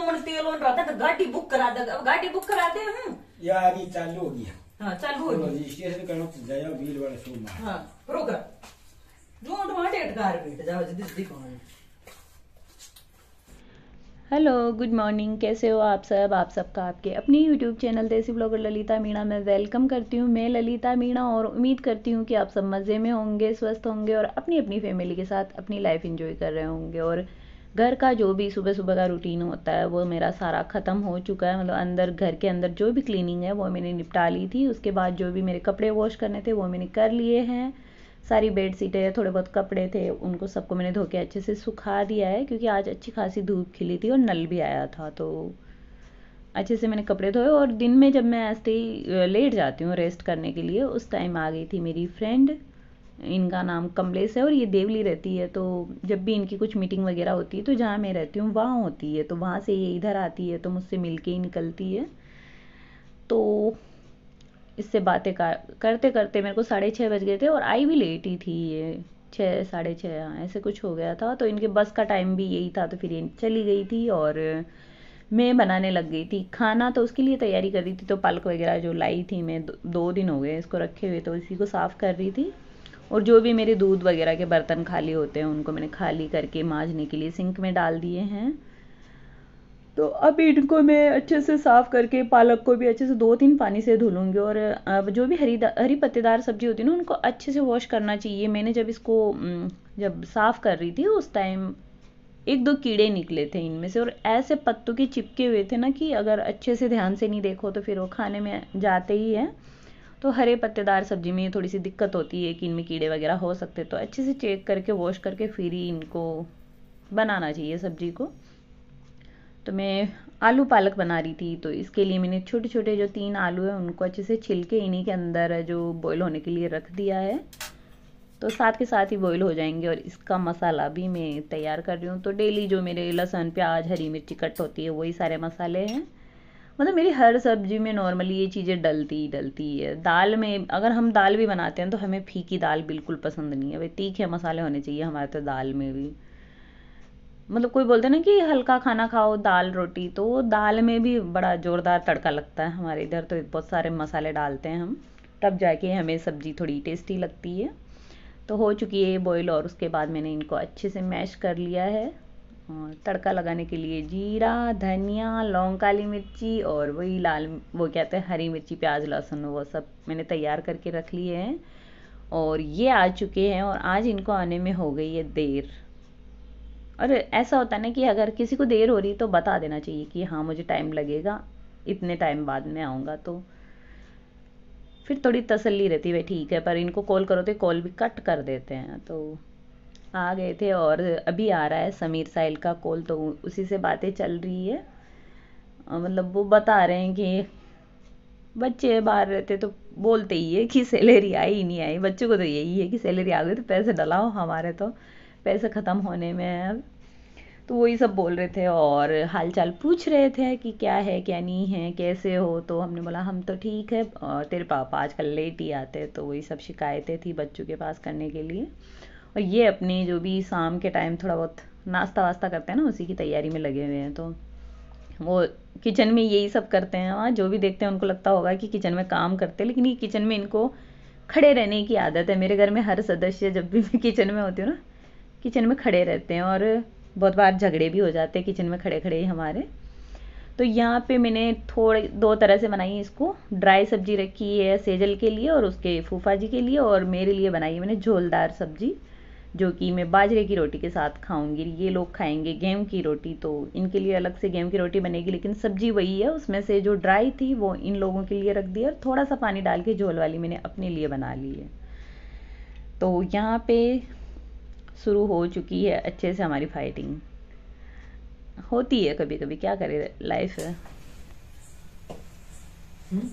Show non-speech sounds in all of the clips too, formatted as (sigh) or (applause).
मोमन तेल ऑन रहा था तो गाड़ी बुक करा दे गाड़ी बुक करा दे हूँ हम्म। यार ये चालू हो गया हाँ चालू हो गया रजिस्ट्रेशन करना तो, तो जाओ बिल वाला शो मार हाँ रोका जो टमाटर अटकार बैठ जाओ जल्दी जल्दी कौन हेलो गुड मॉर्निंग कैसे हो आप सब आप सबका आपके अपने YouTube channel Desi blogger Lalita Meena में वेलकम करती हूँ मैं ललिता मीणा और उम्मीद करती हूँ कि आप सब मज़े में होंगे स्वस्थ होंगे और अपनी अपनी फैमिली के साथ अपनी लाइफ एंजॉय कर रहे होंगे और घर का जो भी सुबह सुबह का रूटीन होता है वो मेरा सारा ख़त्म हो चुका है मतलब अंदर घर के अंदर जो भी क्लीनिंग है वो मैंने निपटा ली थी उसके बाद जो भी मेरे कपड़े वॉश करने थे वो मैंने कर लिए हैं सारी बेड सीटें थोड़े बहुत कपड़े थे उनको सबको मैंने धो के अच्छे से सुखा दिया है क्योंकि आज अच्छी खासी धूप खिली थी और नल भी आया था तो अच्छे से मैंने कपड़े धोए और दिन में जब मैं ऐसे ही लेट जाती हूँ रेस्ट करने के लिए उस टाइम आ गई थी मेरी फ्रेंड इनका नाम कमलेश है और ये देवली रहती है तो जब भी इनकी कुछ मीटिंग वगैरह होती है तो जहाँ मैं रहती हूँ वहाँ होती है तो वहाँ से ये इधर आती है तो मुझसे मिल के ही निकलती है तो इससे बातें करते करते मेरे को साढ़े छः बज गए थे और आई भी लेट ही थी ये छः साढ़े छः हाँ, ऐसे कुछ हो गया था तो इनके बस का टाइम भी यही था तो फिर ये चली गई थी और मैं बनाने लग गई थी खाना तो उसके लिए तैयारी कर रही थी तो पालक वगैरह जो लाई थी मैं दो, दो दिन हो गए इसको रखे हुए तो इसी को साफ़ कर रही थी और जो भी मेरे दूध वगैरह के बर्तन खाली होते हैं उनको मैंने खाली करके माँजने के लिए सिंक में डाल दिए हैं तो अब इनको मैं अच्छे से साफ़ करके पालक को भी अच्छे से दो तीन पानी से धुलूंगी और जो भी हरी हरी पत्तेदार सब्जी होती है ना उनको अच्छे से वॉश करना चाहिए मैंने जब इसको जब साफ़ कर रही थी उस टाइम एक दो कीड़े निकले थे इनमें से और ऐसे पत्तों के चिपके हुए थे ना कि अगर अच्छे से ध्यान से नहीं देखो तो फिर वो खाने में जाते ही है तो हरे पत्तेदार सब्जी में थोड़ी सी दिक्कत होती है कि इनमें कीड़े वगैरह हो सकते तो अच्छे से चेक करके वॉश करके फिर ही इनको बनाना चाहिए सब्जी को तो मैं आलू पालक बना रही थी तो इसके लिए मैंने छोटे छोटे जो तीन आलू हैं उनको अच्छे से छिलके इन्हीं के अंदर जो बॉईल होने के लिए रख दिया है तो साथ के साथ ही बॉईल हो जाएंगे और इसका मसाला भी मैं तैयार कर रही हूँ तो डेली जो मेरे लहसुन प्याज हरी मिर्ची कट होती है वही सारे मसाले हैं मतलब मेरी हर सब्जी में नॉर्मली ये चीज़ें डलती ही डलती है दाल में अगर हम दाल भी बनाते हैं तो हमें फीकी दाल बिल्कुल पसंद नहीं है भाई तीखे मसाले होने चाहिए हमारे तो दाल में भी मतलब कोई बोलते हैं ना कि हल्का खाना खाओ दाल रोटी तो दाल में भी बड़ा ज़ोरदार तड़का लगता है हमारे इधर तो बहुत सारे मसाले डालते हैं हम तब जाके हमें सब्ज़ी थोड़ी टेस्टी लगती है तो हो चुकी है बॉईल और उसके बाद मैंने इनको अच्छे से मैश कर लिया है और हाँ, तड़का लगाने के लिए जीरा धनिया लौंग काली मिर्ची और वही लाल वो कहते हैं हरी मिर्ची प्याज लहसुन वो सब मैंने तैयार करके रख लिए हैं और ये आ चुके हैं और आज इनको आने में हो गई है देर और ऐसा होता है ना कि अगर किसी को देर हो रही तो बता देना चाहिए कि हाँ मुझे टाइम लगेगा इतने टाइम बाद में आऊँगा तो फिर थोड़ी तसल्ली रहती है ठीक है पर इनको कॉल करो तो कॉल भी कट कर देते हैं तो आ गए थे और अभी आ रहा है समीर साहिल का कॉल तो उसी से बातें चल रही है मतलब वो बता रहे हैं कि बच्चे बाहर रहते तो बोलते ही है कि सैलरी आई नहीं आई बच्चों को तो यही है कि सैलरी आ गई तो पैसे डलाओ हमारे तो पैसे ख़त्म होने में अब तो वही सब बोल रहे थे और हालचाल पूछ रहे थे कि क्या है क्या नहीं है कैसे हो तो हमने बोला हम तो ठीक है और तेरे पापा आजकल लेट ही आते तो वही सब शिकायतें थी बच्चों के पास करने के लिए और ये अपने जो भी शाम के टाइम थोड़ा बहुत नाश्ता वास्ता करते हैं ना उसी की तैयारी में लगे हुए हैं तो वो किचन में यही सब करते हैं वहाँ जो भी देखते हैं उनको लगता होगा कि किचन में काम करते हैं लेकिन ये किचन में इनको खड़े रहने की आदत है मेरे घर में हर सदस्य जब भी मैं (laughs) किचन में होती हूँ ना किचन में खड़े रहते हैं और बहुत बार झगड़े भी हो जाते हैं किचन में खड़े खड़े ही हमारे तो यहाँ पे मैंने थोड़े दो तरह से बनाई इसको ड्राई सब्जी रखी है सेजल के लिए और उसके फूफा जी के लिए और मेरे लिए बनाई है मैंने झोलदार सब्जी जो कि मैं बाजरे की रोटी के साथ खाऊंगी ये लोग खाएंगे गेहूँ की रोटी तो इनके लिए अलग से गेहूँ की रोटी बनेगी लेकिन सब्जी वही है उसमें से जो ड्राई थी वो इन लोगों के लिए रख दी और थोड़ा सा पानी डाल के झोल वाली मैंने अपने लिए बना ली है तो यहाँ पे शुरू हो चुकी है अच्छे से हमारी फाइटिंग होती है कभी कभी क्या करे लाइफ है हुँ? हम्म?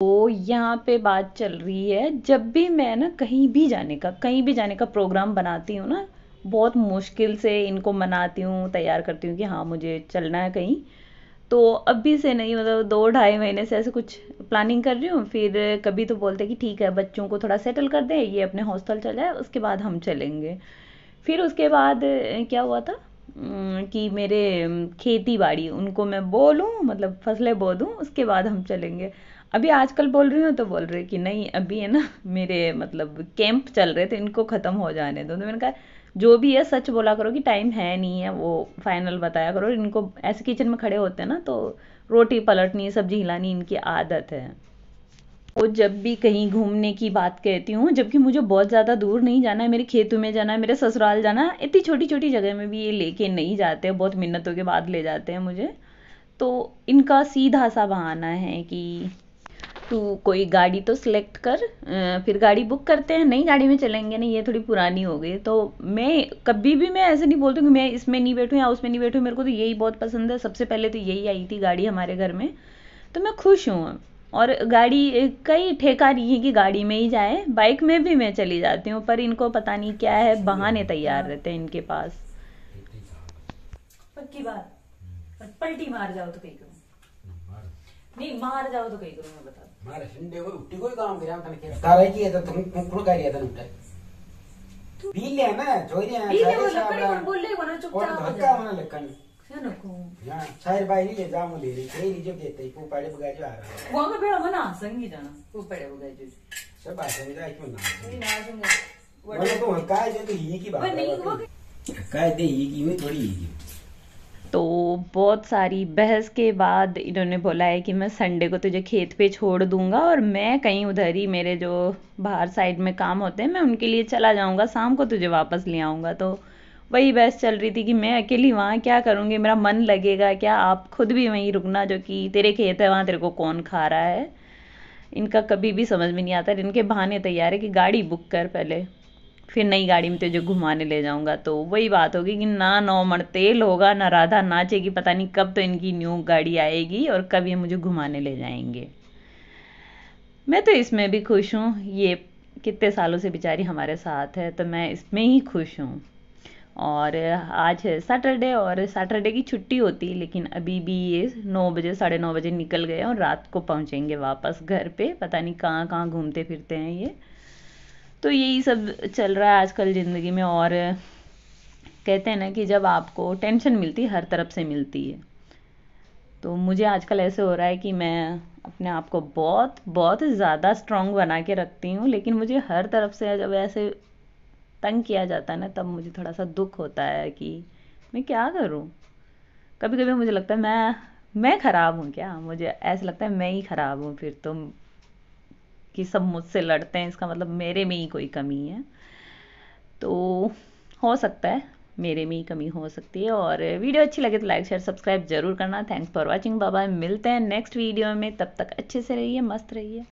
तो यहाँ पे बात चल रही है जब भी मैं ना कहीं भी जाने का कहीं भी जाने का प्रोग्राम बनाती हूँ ना बहुत मुश्किल से इनको मनाती हूँ तैयार करती हूँ कि हाँ मुझे चलना है कहीं तो अभी से नहीं मतलब दो ढाई महीने से ऐसे कुछ प्लानिंग कर रही हूँ फिर कभी तो बोलते कि ठीक है बच्चों को थोड़ा सेटल कर दें ये अपने हॉस्टल चल जाए उसके बाद हम चलेंगे फिर उसके बाद क्या हुआ था कि मेरे खेती बाड़ी उनको मैं बोलूँ मतलब फसलें बो दूँ उसके बाद हम चलेंगे अभी आजकल बोल रही हूँ तो बोल रही कि नहीं अभी है ना मेरे मतलब कैंप चल रहे थे इनको ख़त्म हो जाने दो तो मैंने कहा जो भी है सच बोला करो कि टाइम है नहीं है वो फाइनल बताया करो इनको ऐसे किचन में खड़े होते हैं ना तो रोटी पलटनी सब्जी हिलानी इनकी आदत है और जब भी कहीं घूमने की बात कहती हूँ जबकि मुझे बहुत ज़्यादा दूर नहीं जाना है मेरे खेतों में जाना है मेरे ससुराल जाना है इतनी छोटी छोटी जगह में भी ये लेके नहीं जाते हैं बहुत मिन्नतों के बाद ले जाते हैं मुझे तो इनका सीधा सा बहाना है कि तू कोई गाड़ी तो सिलेक्ट कर फिर गाड़ी बुक करते हैं नई गाड़ी में चलेंगे नहीं ये थोड़ी पुरानी हो गई तो मैं कभी भी मैं ऐसे नहीं बोलती कि मैं इसमें नहीं बैठूँ या उसमें नहीं बैठूँ मेरे को तो यही बहुत पसंद है सबसे पहले तो यही आई थी गाड़ी हमारे घर में तो मैं खुश हूँ और गाड़ी कई ठेका नहीं है कि गाड़ी में ही जाए बाइक में भी मैं चली जाती हूँ पर इनको पता नहीं क्या है बहाने तैयार रहते हैं इनके पास पक्की बात पलटी मार जाओ तो कही नहीं मार जाओ तो कही करो मैं बता मारे को उठी कोई काम के तारे की है तो तुम कर दिया उठे ना वो लकड़ी बोल ले वो ना चुपचाप की बात दे ये की हुई थोड़ी ये तो बहुत सारी बहस के बाद इन्होंने बोला है कि मैं संडे को तुझे खेत पे छोड़ दूंगा और मैं कहीं उधर ही मेरे जो बाहर साइड में काम होते हैं मैं उनके लिए चला जाऊंगा शाम को तुझे वापस ले आऊंगा तो वही बहस चल रही थी कि मैं अकेली वहाँ क्या करूँगी मेरा मन लगेगा क्या आप खुद भी वहीं रुकना जो कि तेरे खेत है वहाँ तेरे को कौन खा रहा है इनका कभी भी समझ में नहीं आता इनके बहाने तैयार है कि गाड़ी बुक कर पहले फिर नई गाड़ी में तुझे घुमाने ले जाऊंगा तो वही बात होगी कि ना नौ मण तेल होगा ना राधा नाचेगी पता नहीं कब तो इनकी न्यू गाड़ी आएगी और कब ये मुझे घुमाने ले जाएंगे मैं तो इसमें भी खुश हूँ ये कितने सालों से बेचारी हमारे साथ है तो मैं इसमें ही खुश हूँ और आज सैटरडे और सैटरडे की छुट्टी होती है लेकिन अभी भी ये नौ बजे साढ़े नौ बजे निकल गए और रात को पहुंचेंगे वापस घर पे पता नहीं कहाँ कहाँ घूमते फिरते हैं ये तो यही सब चल रहा है आजकल ज़िंदगी में और कहते हैं ना कि जब आपको टेंशन मिलती हर तरफ से मिलती है तो मुझे आजकल ऐसे हो रहा है कि मैं अपने आप को बहुत बहुत ज़्यादा स्ट्रांग बना के रखती हूँ लेकिन मुझे हर तरफ से जब ऐसे तंग किया जाता है ना तब मुझे थोड़ा सा दुख होता है कि मैं क्या करूँ कभी कभी मुझे लगता है मैं मैं ख़राब हूँ क्या मुझे ऐसा लगता है मैं ही ख़राब हूँ फिर तुम कि सब मुझसे लड़ते हैं इसका मतलब मेरे में ही कोई कमी है तो हो सकता है मेरे में ही कमी हो सकती है और वीडियो अच्छी लगे तो लाइक शेयर सब्सक्राइब जरूर करना थैंक्स फॉर वॉचिंग बाबा मिलते हैं नेक्स्ट वीडियो में तब तक अच्छे से रहिए मस्त रहिए